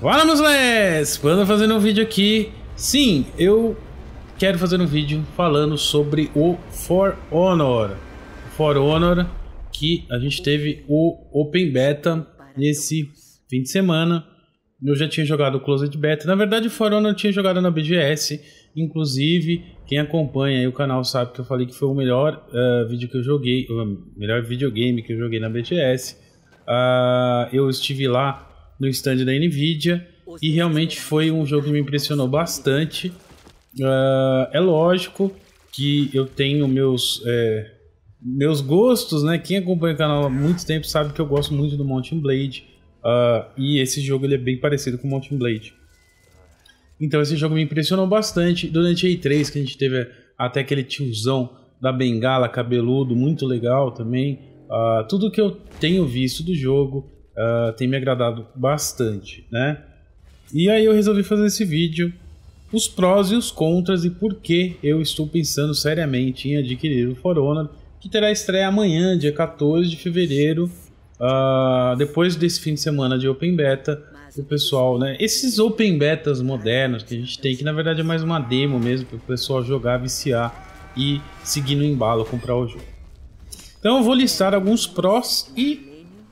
Vamos, Les! Quando fazendo um vídeo aqui, sim, eu quero fazer um vídeo falando sobre o For Honor. For Honor, que a gente teve o Open Beta nesse fim de semana. Eu já tinha jogado o Closed Beta. Na verdade, o For Honor eu tinha jogado na BGS. Inclusive, quem acompanha o canal sabe que eu falei que foi o melhor uh, vídeo que eu joguei, o melhor videogame que eu joguei na BGS. Uh, ah, eu estive lá no stand da Nvidia e realmente foi um jogo que me impressionou bastante. Uh, é lógico que eu tenho meus é, meus gostos, né? Quem acompanha o canal há muito tempo sabe que eu gosto muito do Mountain Blade uh, e esse jogo ele é bem parecido com o Mountain Blade. Então esse jogo me impressionou bastante durante a E3 que a gente teve até aquele tiozão da bengala cabeludo muito legal também. Uh, tudo que eu tenho visto do jogo uh, tem me agradado bastante, né? E aí eu resolvi fazer esse vídeo, os prós e os contras e por que eu estou pensando seriamente em adquirir o For Honor, que terá estreia amanhã, dia 14 de fevereiro, uh, depois desse fim de semana de Open Beta, o pessoal, né? Esses Open Betas modernos que a gente tem, que na verdade é mais uma demo mesmo, para o pessoal jogar, viciar e seguir no embalo, comprar o jogo. Então eu vou listar alguns prós e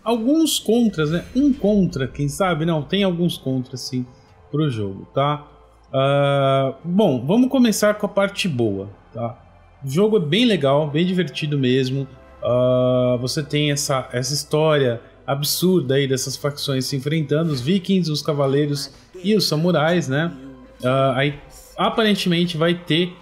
alguns contras, né? Um contra, quem sabe? Não, tem alguns contras sim pro jogo, tá? Uh, bom, vamos começar com a parte boa, tá? O jogo é bem legal, bem divertido mesmo. Uh, você tem essa, essa história absurda aí dessas facções se enfrentando, os vikings, os cavaleiros e os samurais, né? Uh, aí aparentemente vai ter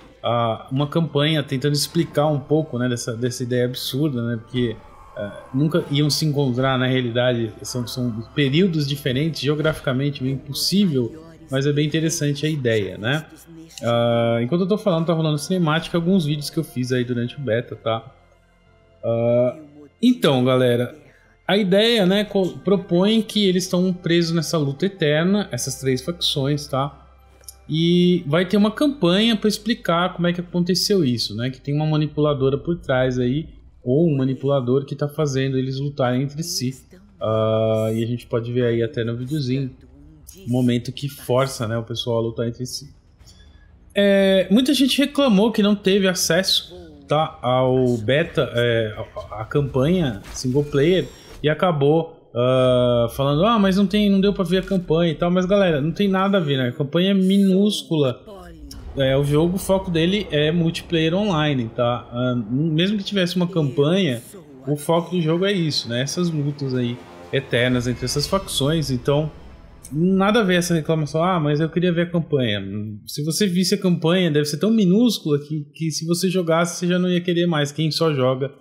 uma campanha tentando explicar um pouco né, dessa, dessa ideia absurda, né? Porque é, nunca iam se encontrar na realidade. São, são períodos diferentes, geograficamente meio é impossível, mas é bem interessante a ideia, né? Uh, enquanto eu tô falando, tá rolando cinemática, alguns vídeos que eu fiz aí durante o beta, tá? Uh, então, galera, a ideia, né, propõe que eles estão presos nessa luta eterna, essas três facções, tá? E vai ter uma campanha para explicar como é que aconteceu isso, né? Que tem uma manipuladora por trás aí ou um manipulador que está fazendo eles lutarem entre si. Uh, e a gente pode ver aí até no videozinho um momento que força né, o pessoal a lutar entre si. É, muita gente reclamou que não teve acesso tá, ao beta, é, a, a, campanha single player e acabou uh, falando ah mas não tem, não deu para ver a campanha e tal. Mas galera, não tem nada a ver, né? A campanha é minúscula é, o jogo, o foco dele é multiplayer online, tá? Ah, mesmo que tivesse uma campanha, o foco do jogo é isso, né? Essas lutas aí eternas entre essas facções. Então, nada a ver essa reclamação. Ah, mas eu queria ver a campanha. Se você visse a campanha, deve ser tão minúscula que, que se você jogasse, você já não ia querer mais. Quem só joga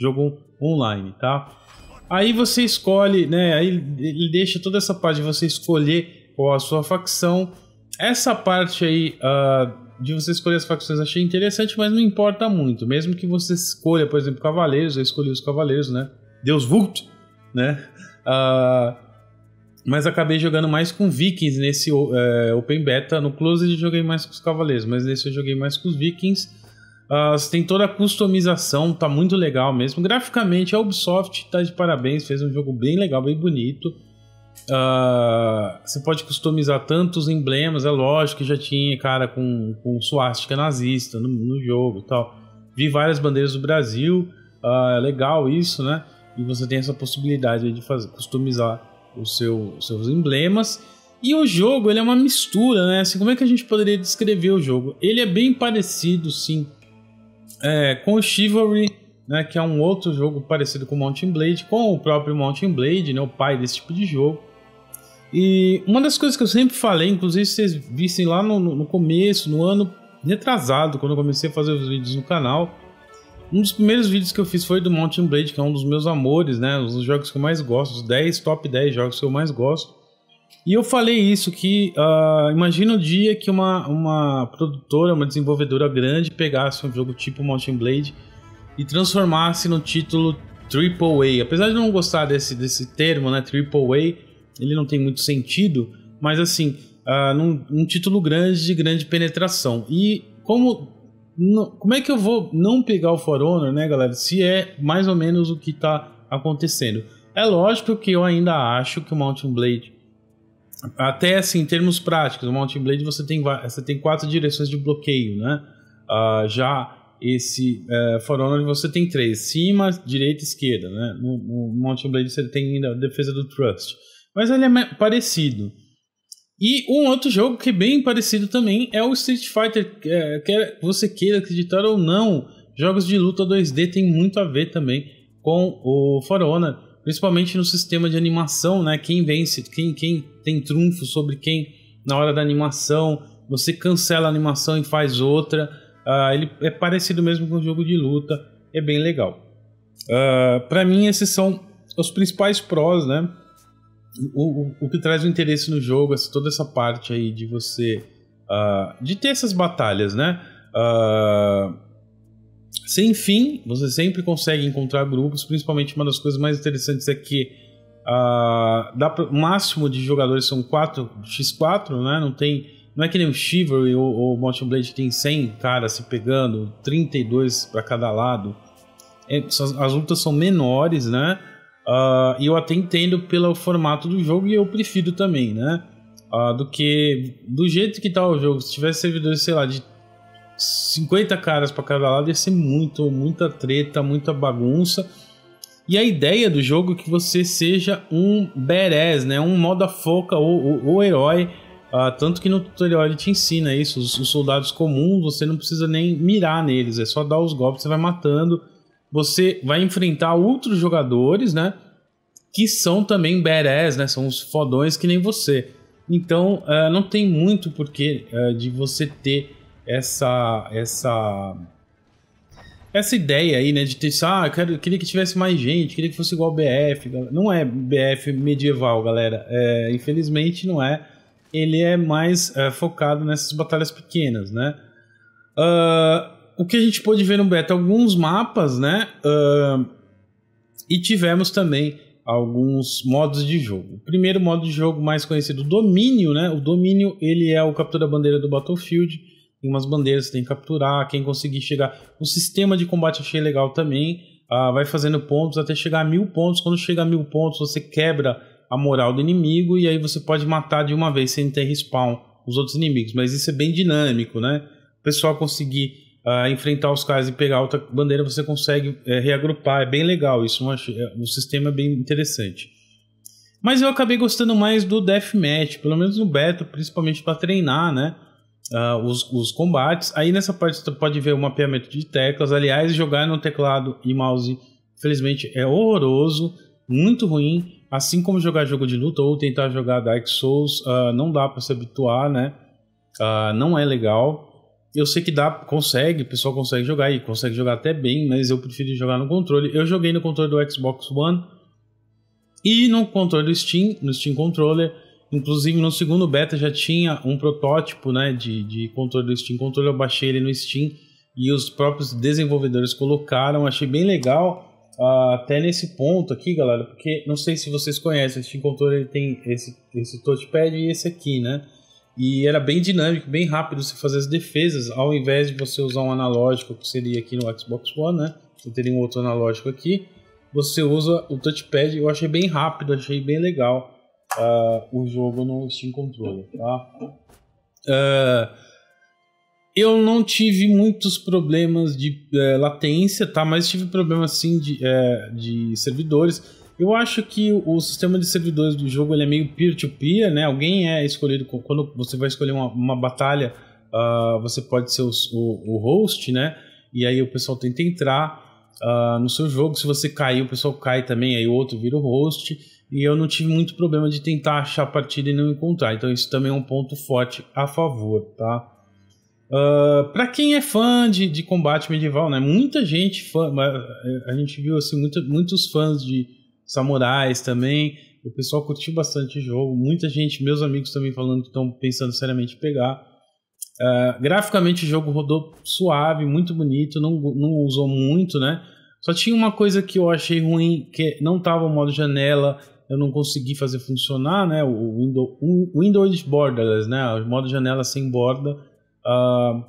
jogo online, tá? Aí você escolhe, né? Aí ele deixa toda essa parte de você escolher qual a sua facção. Essa parte aí uh, de você escolher as facções achei interessante, mas não importa muito. Mesmo que você escolha, por exemplo, Cavaleiros, eu escolhi os Cavaleiros, né? Deus Vult, né? Uh, mas acabei jogando mais com Vikings nesse uh, Open Beta. No Closed joguei mais com os Cavaleiros, mas nesse eu joguei mais com os Vikings. Uh, tem toda a customização, tá muito legal mesmo. Graficamente, a Ubisoft tá de parabéns, fez um jogo bem legal, bem bonito. Uh, você pode customizar tantos emblemas, é lógico que já tinha cara com, com suástica nazista no, no jogo e tal. Vi várias bandeiras do Brasil, uh, legal isso, né? E você tem essa possibilidade de fazer, customizar seu, os seus emblemas. E o jogo ele é uma mistura, né? Assim, como é que a gente poderia descrever o jogo? Ele é bem parecido, sim, é, com o Chivalry né, que é um outro jogo parecido com Mountain Blade, com o próprio Mountain Blade, né, o pai desse tipo de jogo. E uma das coisas que eu sempre falei, inclusive se vocês vissem lá no, no começo, no ano retrasado, quando eu comecei a fazer os vídeos no canal, um dos primeiros vídeos que eu fiz foi do Mountain Blade, que é um dos meus amores, né, um dos jogos que eu mais gosto, os 10, top 10 jogos que eu mais gosto. E eu falei isso, que uh, imagina o dia que uma, uma produtora, uma desenvolvedora grande pegasse um jogo tipo Mountain Blade e transformasse no título Triple A. Apesar de não gostar desse, desse termo, né? Triple A, ele não tem muito sentido, mas assim, uh, num, um título grande de grande penetração. E como. como é que eu vou não pegar o For Honor, né, galera? Se é mais ou menos o que está acontecendo. É lógico que eu ainda acho que o Mountain Blade, até assim, em termos práticos, o Mountain Blade você tem, você tem quatro direções de bloqueio, né? Uh, já esse Forona é, For Honor você tem três: cima, direita, esquerda, né? No, no Mountain Blade você tem a defesa do Trust, mas ele é parecido. E um outro jogo que é bem parecido também é o Street Fighter, é, quer você queira acreditar ou não, jogos de luta 2D tem muito a ver também com o For Honor, principalmente no sistema de animação, né? Quem vence, quem, quem tem trunfo sobre quem na hora da animação, você cancela a animação e faz outra Uh, ele é parecido mesmo com o jogo de luta, é bem legal. Uh, ah, para mim, esses são os principais prós, né? O, o, o que traz o interesse no jogo, essa, toda essa parte aí de você. Uh, de ter essas batalhas, né? sem fim, você sempre consegue encontrar grupos, principalmente uma das coisas mais interessantes é que dá o máximo de jogadores são 4 x 4 né? Não tem não é que nem o Chivalry ou, o Motion Blade que tem 100 caras se pegando, 32 para cada lado. É, as lutas são menores, né? Uh, eu até entendo pelo formato do jogo e eu prefiro também, né? Uh, do que do jeito que tá o jogo, se tivesse servidores, sei lá, de 50 caras para cada lado, ia ser muito, muita treta, muita bagunça. E a ideia do jogo é que você seja um badass, né? Um moda foca ou, ou, ou herói ah, tanto que no tutorial ele te ensina isso. Os, os, soldados comuns você não precisa nem mirar neles, é só dar os golpes, você vai matando. Você vai enfrentar outros jogadores, né? Que são também badass, né? São os fodões que nem você. Então uh, não tem muito porquê uh, de você ter essa. essa essa ideia aí, né, de ter, ah, quero, queria que tivesse mais gente, queria que fosse igual BF, não é BF medieval, galera, é, infelizmente não é, ele é mais é, focado nessas batalhas pequenas, né? Uh, o que a gente pôde ver no beta? Alguns mapas, né? Uh, e tivemos também alguns modos de jogo. O primeiro modo de jogo mais conhecido, domínio, né? O domínio, ele é o captura bandeira do Battlefield. Tem umas bandeiras que tem que capturar, quem conseguir chegar... O sistema de combate achei legal também. Uh, vai fazendo pontos até chegar a mil pontos. Quando chega a mil pontos, você quebra a moral do inimigo e aí você pode matar de uma vez sem ter respawn os outros inimigos. Mas isso é bem dinâmico, né? O pessoal conseguir uh, enfrentar os caras e pegar outra bandeira, você consegue é, reagrupar. É bem legal isso. Uma, é, o sistema é bem interessante. Mas eu acabei gostando mais do Deathmatch, pelo menos no beta, principalmente para treinar, né? Uh, os, os combates. Aí nessa parte você pode ver o mapeamento de teclas. Aliás, jogar no teclado e mouse, infelizmente, é horroroso, muito ruim assim como jogar jogo de luta ou tentar jogar Dark Souls, uh, não dá para se habituar, né? Uh, não é legal. Eu sei que dá, consegue, o pessoal consegue jogar e consegue jogar até bem, mas eu prefiro jogar no controle. Eu joguei no controle do Xbox One e no controle do Steam, no Steam Controller. Inclusive no segundo beta já tinha um protótipo né, de, de controle do Steam Controller. Eu baixei ele no Steam e os próprios desenvolvedores colocaram, achei bem legal ah, até nesse ponto aqui, galera, porque não sei se vocês conhecem, esse Controller ele tem esse, esse touchpad e esse aqui, né? E era bem dinâmico, bem rápido você fazer as defesas, ao invés de você usar um analógico, que seria aqui no Xbox One, né? Você teria um outro analógico aqui. Você usa o touchpad, eu achei bem rápido, achei bem legal uh, o jogo no Steam Controller, tá? Uh, eu não tive muitos problemas de é, latência, tá? Mas tive problemas sim de, é, de servidores. Eu acho que o sistema de servidores do jogo ele é meio peer-to-peer, -peer, né? Alguém é escolhido. Quando você vai escolher uma, uma batalha, uh, você pode ser o, o, o, host, né? E aí o pessoal tenta entrar uh, no seu jogo. Se você cair, o pessoal cai também, aí o outro vira o host. E eu não tive muito problema de tentar achar a partida e não encontrar. Então isso também é um ponto forte a favor, tá? Uh, ah, para quem é fã de, de combate medieval, né? Muita gente fã, eh, a gente viu assim muito, muitos fãs de samurais também. O pessoal curtiu bastante o jogo. Muita gente, meus amigos também falando que estão pensando seriamente em pegar. Uh, graficamente o jogo rodou suave, muito bonito, não, não usou muito, né? Só tinha uma coisa que eu achei ruim, que não estava o modo janela, eu não consegui fazer funcionar, né? O, Windows, Windows borderless, né? O modo janela sem borda Uh,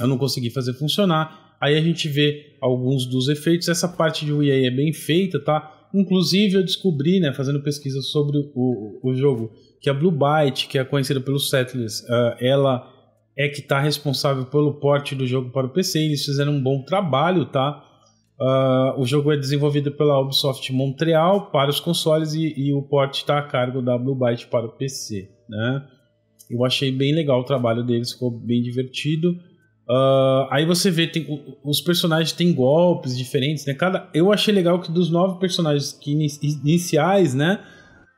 eu não consegui fazer funcionar. Aí a gente vê alguns dos efeitos. Essa parte de UI é bem feita, tá? Inclusive eu descobri, né, fazendo pesquisa sobre o, o jogo, que a Blue Byte, que é conhecida pelos Settlers, uh, ah, ela é que está responsável pelo porte do jogo para o PC. Eles fizeram um bom trabalho, tá? Uh, o jogo é desenvolvido pela Ubisoft Montreal para os consoles e, e o porte está a cargo da Blue Byte para o PC, né? Eu achei bem legal o trabalho deles, ficou bem divertido. Uh, aí você vê, tem, os personagens têm golpes diferentes, né? Cada, eu achei legal que dos nove personagens que iniciais, né?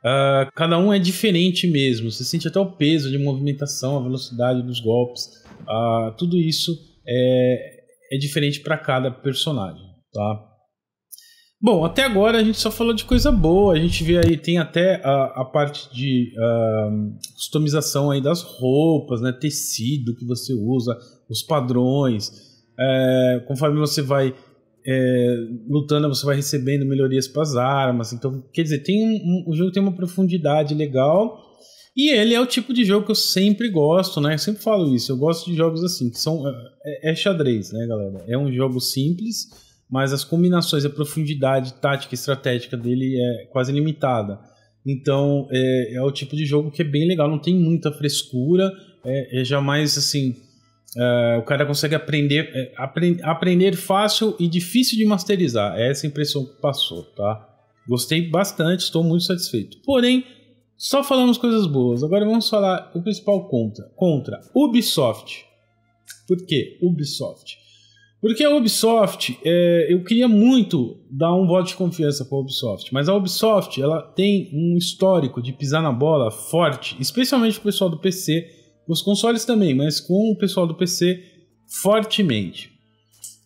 Uh, cada um é diferente mesmo. Você sente até o peso de movimentação, a velocidade dos golpes. Uh, tudo isso é, é diferente para cada personagem, tá? Bom, até agora a gente só falou de coisa boa. A gente vê aí, tem até a, a parte de uh, customização aí das roupas, né? Tecido que você usa, os padrões. É, conforme você vai é, lutando, você vai recebendo melhorias para as armas. Então, quer dizer, tem um, um, o jogo tem uma profundidade legal. E ele é o tipo de jogo que eu sempre gosto, né? Eu sempre falo isso. Eu gosto de jogos assim, que são. É, é xadrez, né, galera? É um jogo simples mas as combinações, a profundidade tática e estratégica dele é quase limitada. Então é, é o tipo de jogo que é bem legal, não tem muita frescura, é, é jamais assim. É, o cara consegue aprender, é, aprend, aprender fácil e difícil de masterizar. É essa impressão que passou, tá? Gostei bastante, estou muito satisfeito. Porém, só falamos coisas boas. Agora vamos falar o principal contra. Contra Ubisoft. Por quê? Ubisoft. Porque a Ubisoft, é, eu queria muito dar um voto de confiança para a Ubisoft, mas a Ubisoft ela tem um histórico de pisar na bola forte, especialmente com o pessoal do PC, os consoles também, mas com o pessoal do PC fortemente.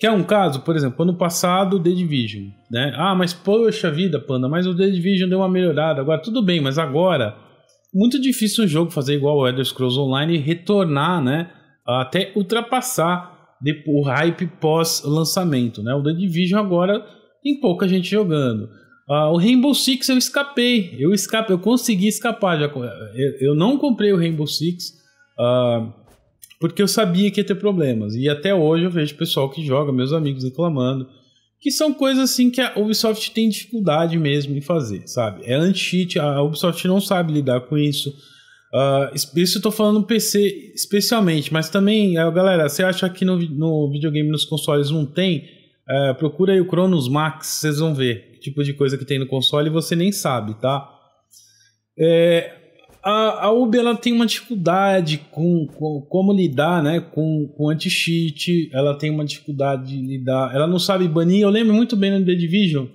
Que é um caso, por exemplo, ano passado, The Division. Né? Ah, mas poxa vida, Panda, mas o The Division deu uma melhorada. Agora, tudo bem, mas agora, muito difícil um jogo fazer igual o Elder Scrolls Online e retornar, né? Até ultrapassar o hype pós-lançamento. Né? O The Division agora tem pouca gente jogando. Ah, o Rainbow Six eu escapei, eu escapei, eu consegui escapar. Já, eu, eu não comprei o Rainbow Six ah, porque eu sabia que ia ter problemas. E até hoje eu vejo pessoal que joga, meus amigos reclamando. Que são coisas assim que a Ubisoft tem dificuldade mesmo em fazer, sabe? É anti-cheat, a Ubisoft não sabe lidar com isso Uh, isso eu tô falando PC especialmente, mas também, eh, galera, você acha que no, no videogame, nos consoles não tem? Uh, procura aí o Cronos Max, vocês vão ver que tipo de coisa que tem no console e você nem sabe, tá? É, a, a Ubi ela tem uma dificuldade com, com como lidar né, com, com anti-cheat, ela tem uma dificuldade de lidar, ela não sabe banir. Eu lembro muito bem no The Division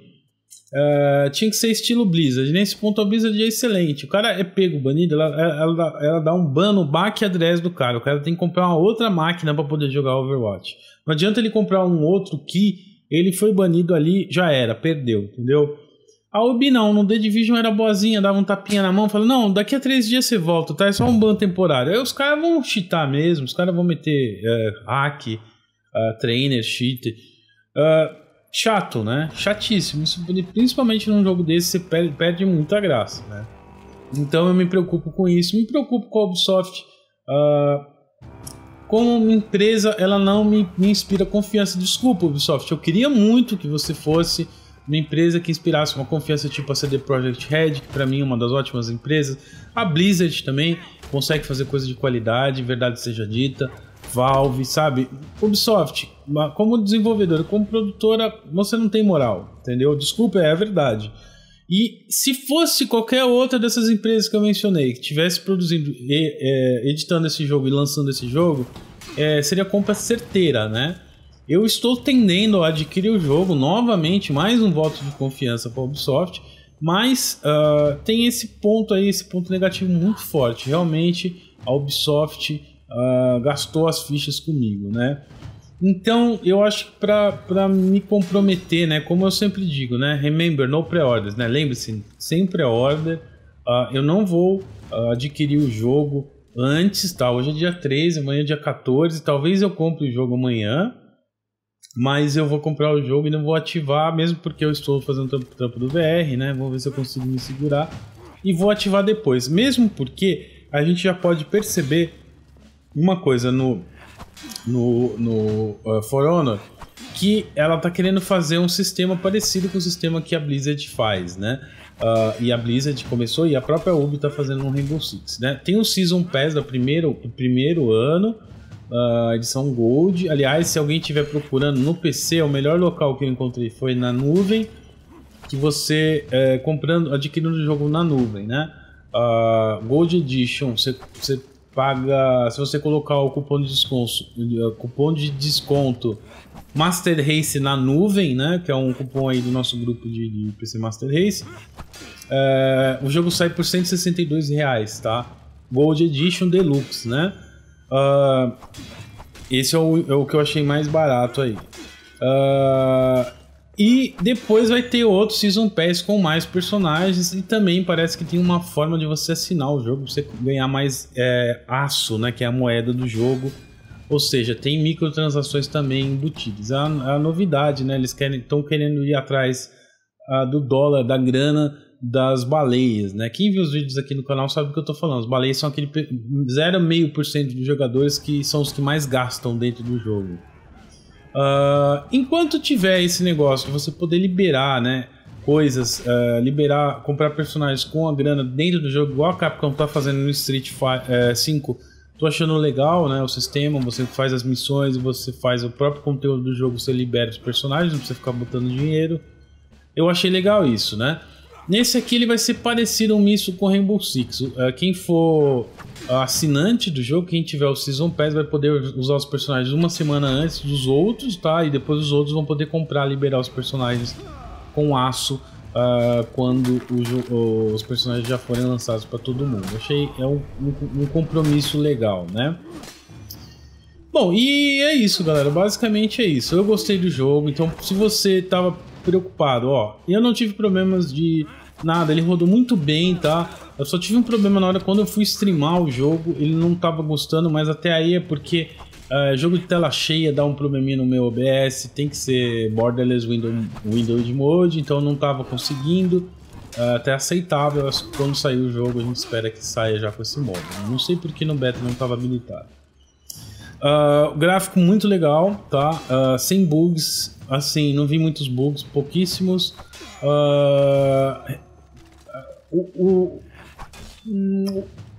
ah, tinha que ser estilo Blizzard. Nesse né? ponto, a Blizzard é excelente. O cara é pego, banido, ela, ela, ela dá um ban no back address do cara. O cara tem que comprar uma outra máquina para poder jogar Overwatch. Não adianta ele comprar um outro que ele foi banido ali, já era, perdeu, entendeu? A Ubi não, no The Division era boazinha, dava um tapinha na mão, falou não, daqui a três dias você volta, tá? É só um ban temporário. Aí os caras vão cheatar mesmo, os caras vão meter é, hack, uh, trainer, cheat. Uh, ah, chato, né? Chatíssimo. principalmente num jogo desse, você perde, perde, muita graça, né? Então eu me preocupo com isso. Me preocupo com a Ubisoft. Uh, como empresa, ela não me, me inspira confiança. Desculpa, Ubisoft. Eu queria muito que você fosse uma empresa que inspirasse uma confiança tipo a CD Projekt Red, que para mim é uma das ótimas empresas. A Blizzard também consegue fazer coisa de qualidade, verdade seja dita. Valve, sabe? Ubisoft, como desenvolvedora, como produtora, você não tem moral, entendeu? Desculpa, é a verdade. E se fosse qualquer outra dessas empresas que eu mencionei, que tivesse produzindo, e, é, editando esse jogo e lançando esse jogo, é, seria compra certeira, né? Eu estou tendendo a adquirir o jogo novamente, mais um voto de confiança para a Ubisoft, mas uh, tem esse ponto aí, esse ponto negativo muito forte. Realmente, a Ubisoft uh, gastou as fichas comigo, né? Então, eu acho que para me comprometer, né? Como eu sempre digo, né? Remember, no pre-orders, né? Lembre-se, sem pre-order, uh, eu não vou uh, adquirir o jogo antes, tá? Hoje é dia 13, amanhã é dia 14, talvez eu compre o jogo amanhã, mas eu vou comprar o jogo e não vou ativar, mesmo porque eu estou fazendo o trampo do VR, né? Vamos ver se eu consigo me segurar. E vou ativar depois, mesmo porque a gente já pode perceber uma coisa no, no, no uh, For Honor que ela tá querendo fazer um sistema parecido com o sistema que a Blizzard faz, né? Uh, e a Blizzard começou e a própria Ubi tá fazendo um Rainbow Six, né? Tem o Season Pass do primeiro, do primeiro ano, uh, edição Gold. Aliás, se alguém estiver procurando no PC, é o melhor local que eu encontrei foi na nuvem, que você é, comprando, adquirindo o jogo na nuvem, né? Uh, Gold Edition, você paga, se você colocar o cupom de desconto, cupom de desconto Master Race na nuvem, né? Que é um cupom aí do nosso grupo de, de PC Master Race. É, o jogo sai por 162 reais, tá? Gold Edition Deluxe, né? Uh, esse é o, é o, que eu achei mais barato aí. Uh, e depois vai ter outro Season Pass com mais personagens. E também parece que tem uma forma de você assinar o jogo, você ganhar mais é, aço, né? Que é a moeda do jogo. Ou seja, tem microtransações também embutidas. A, a novidade, né? Eles estão querendo ir atrás do dólar, da grana das baleias, né? Quem viu os vídeos aqui no canal sabe o que eu tô falando. As baleias são aquele 0,5% dos jogadores que são os que mais gastam dentro do jogo. Uh, enquanto tiver esse negócio, você poder liberar, né? Coisas, uh, liberar, comprar personagens com a grana dentro do jogo, igual a Capcom tá fazendo no Street 5. Eh, tô achando legal, né? O sistema, você faz as missões, você faz o próprio conteúdo do jogo, você libera os personagens, não precisa ficar botando dinheiro. Eu achei legal isso, né? Nesse aqui ele vai ser parecido um misto com Rainbow Six. É, quem for assinante do jogo, quem tiver o Season Pass vai poder usar os personagens uma semana antes dos outros, tá? E depois os outros vão poder comprar, liberar os personagens com aço uh, quando o, os personagens já forem lançados para todo mundo. Achei é um, um, um compromisso legal, né? Bom, e é isso, galera. Basicamente é isso. Eu gostei do jogo, então se você tava preocupado, ó. Eu não tive problemas de nada, ele rodou muito bem, tá? Eu só tive um problema na hora quando eu fui streamar o jogo, ele não tava gostando, mas até aí é porque uh, jogo de tela cheia dá um probleminha no meu OBS, tem que ser borderless window, window mode, então eu não tava conseguindo. Uh, até aceitável, quando sair o jogo a gente espera que saia já com esse modo. Não sei porque no beta não tava habilitado. Uh, gráfico muito legal, tá? Uh, sem bugs, assim, não vi muitos bugs, pouquíssimos. Uh, o, o,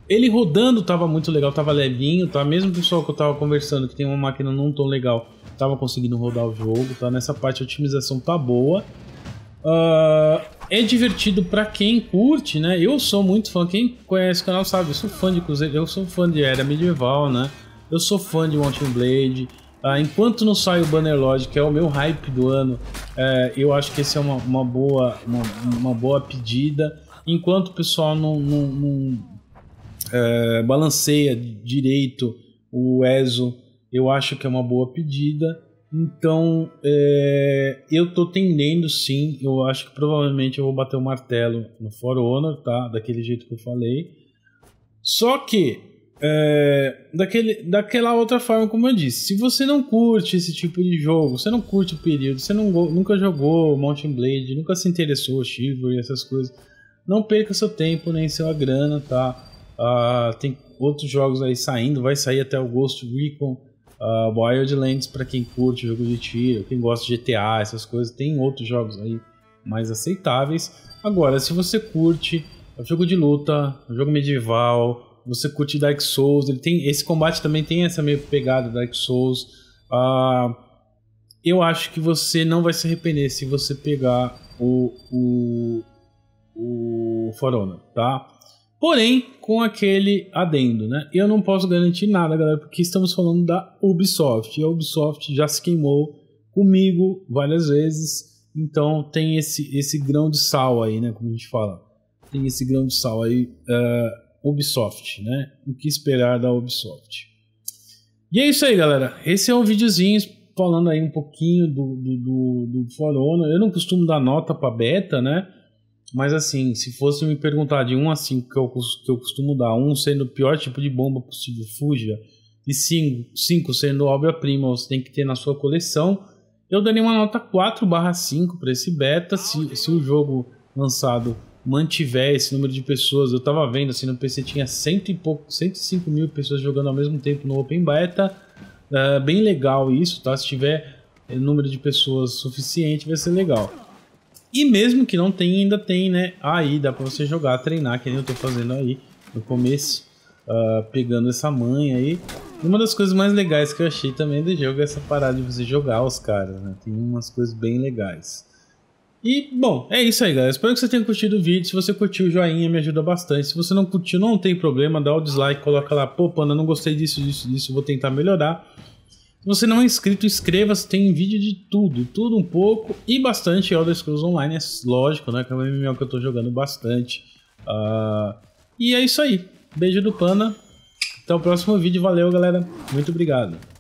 ele rodando tava muito legal, tava levinho, tá? Mesmo o pessoal que eu tava conversando que tem uma máquina não tão legal, tava conseguindo rodar o jogo, tá? Nessa parte a otimização tá boa. Uh, é divertido para quem curte, né? Eu sou muito fã, quem conhece o canal sabe, eu sou fã de Cruzeiro, eu sou fã de Era Medieval, né? Eu sou fã de Mountain Blade, ah, enquanto não sai o Banner Bannerlord, que é o meu hype do ano, é, eu acho que esse é uma, uma boa, uma, uma, boa pedida. Enquanto o pessoal não, não, não é, balanceia direito o ESO, eu acho que é uma boa pedida. Então, é, eu tô tendendo sim, eu acho que provavelmente eu vou bater o martelo no For Honor, tá? Daquele jeito que eu falei. Só que é, daquele, daquela outra forma, como eu disse, se você não curte esse tipo de jogo, você não curte o período, você não, nunca jogou Mountain Blade, nunca se interessou, Chivalry, essas coisas, não perca seu tempo nem sua grana, tá? Ah, tem outros jogos aí saindo, vai sair até o Ghost Recon, uh, ah, Wildlands para quem curte jogo de tiro, quem gosta de GTA, essas coisas, tem outros jogos aí mais aceitáveis. Agora, se você curte é jogo de luta, jogo medieval, você curte Dark Souls, ele tem esse combate também tem essa meio pegada Dark Souls. Uh, eu acho que você não vai se arrepender se você pegar o o o For Honor, tá? Porém, com aquele adendo, né? Eu não posso garantir nada, galera, porque estamos falando da Ubisoft. E a Ubisoft já se queimou comigo várias vezes. Então tem esse, esse grão de sal aí, né? Como a gente fala. Tem esse grão de sal aí. Uh, Ubisoft, né? O que esperar da Ubisoft. E é isso aí, galera. Esse é um videozinho falando aí um pouquinho do, do, do, do For Honor. Eu não costumo dar nota para beta, né? Mas assim, se fosse me perguntar de 1 a 5 que eu, que eu costumo dar, 1 sendo o pior tipo de bomba possível, fuja, e 5, 5 sendo obra-prima, você tem que ter na sua coleção, eu daria uma nota 4 barra 5 para esse beta. Se, se o jogo lançado mantiver esse número de pessoas. Eu tava vendo, assim, no PC tinha cento e pouco, 105 mil pessoas jogando ao mesmo tempo no Open Beta. Uh, bem legal isso, tá? Se tiver é, número de pessoas suficiente, vai ser legal. E mesmo que não tenha, ainda tem, né? Aí dá pra você jogar, treinar, que nem eu tô fazendo aí no começo, uh, pegando essa manha aí. uma das coisas mais legais que eu achei também do jogo é essa parada de você jogar os caras, né? Tem umas coisas bem legais. E, bom, é isso aí, galera. Espero que você tenha curtido o vídeo. Se você curtiu, o joinha me ajuda bastante. Se você não curtiu, não tem problema, dá o dislike, coloca lá, pô, Pana, não gostei disso, disso, disso, vou tentar melhorar. Se você não é inscrito, inscreva-se, tem vídeo de tudo, tudo um pouco e bastante Elder Scrolls Online, é lógico, né? Que é um MMO que eu tô jogando bastante. Uh, e é isso aí. Beijo do Pana. Até o próximo vídeo. Valeu, galera. Muito obrigado.